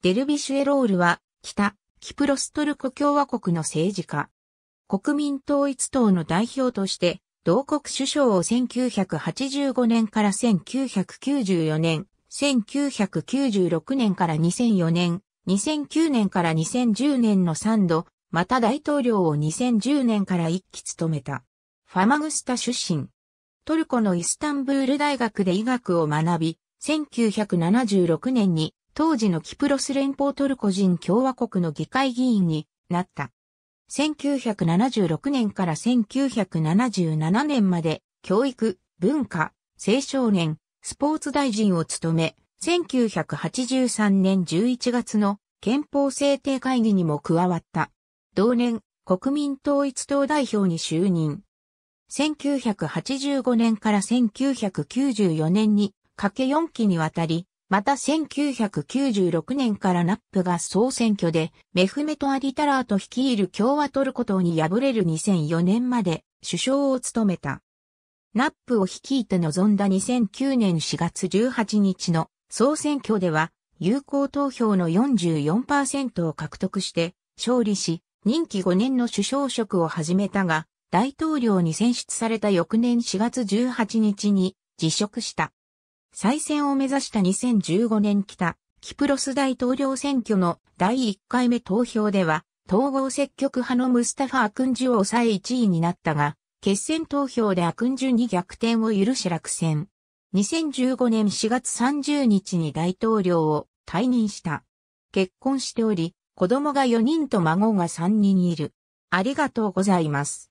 デルビシュエロールは、北、キプロストルコ共和国の政治家。国民統一党の代表として、同国首相を1985年から1994年、1996年から2004年、2009年から2010年の3度、また大統領を2010年から1期務めた。ファマグスタ出身。トルコのイスタンブール大学で医学を学び、1976年に当時のキプロス連邦トルコ人共和国の議会議員になった。1976年から1977年まで教育、文化、青少年、スポーツ大臣を務め、1983年11月の憲法制定会議にも加わった。同年、国民統一党代表に就任。1985年から1994年にかけ4期にわたり、また1996年からナップが総選挙でメフメト・アディタラーと率いる共和トルコ党に敗れる2004年まで首相を務めた。ナップを率いて臨んだ2009年4月18日の総選挙では有効投票の44%を獲得して勝利し、任期5年の首相職を始めたが、大統領に選出された翌年4月18日に辞職した。再選を目指した2015年北、キプロス大統領選挙の第1回目投票では、統合積極派のムスタファ・アクンジュを抑え1位になったが、決選投票でアクンジュに逆転を許し落選。2015年4月30日に大統領を退任した。結婚しており、子供が4人と孫が3人いる。ありがとうございます。